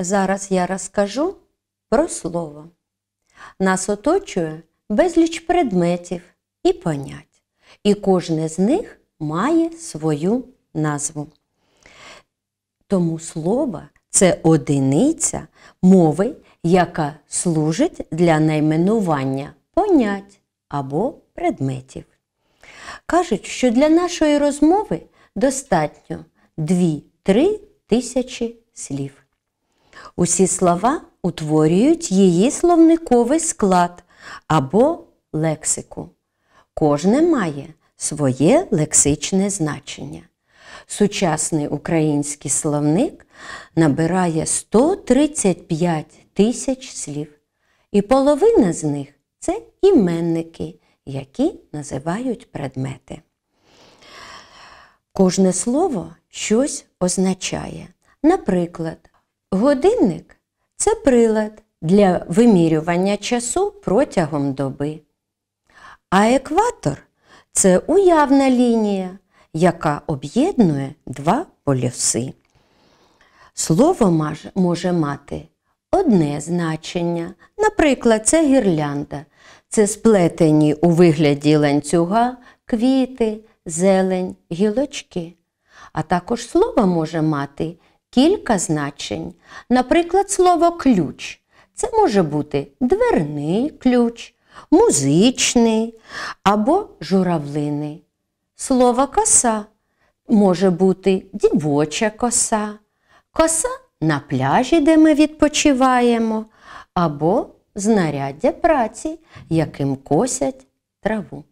Зараз я розкажу про слово. Нас оточує безліч предметів і понять, і кожне з них має свою назву. Тому слово це одиниця мови, яка служить для найменування понять або предметів. Кажуть, що для нашої розмови достатньо 2-3 тисячі слів. Усі слова утворюють її словниковий склад або лексику. Кожне має своє лексичне значення. Сучасний український словник набирає 135 тисяч слів, і половина з них це іменники, які називають предмети. Кожне слово щось означає. Наприклад, Годинник це прилад для вимірювання часу протягом доби. А екватор це уявна лінія, яка об'єднує два полюси. Слово може мати одне значення. Наприклад, це гірлянда. Це сплетені у вигляді ланцюга, квіти, зелень, гілочки. А також слово може мати кілька значень. Наприклад, слово ключ. Це може бути дверний ключ, музичний або журавлиний. Слово коса може бути дівоча коса, коса на пляжі, де ми відпочиваємо, або знаряддя праці, яким косять траву.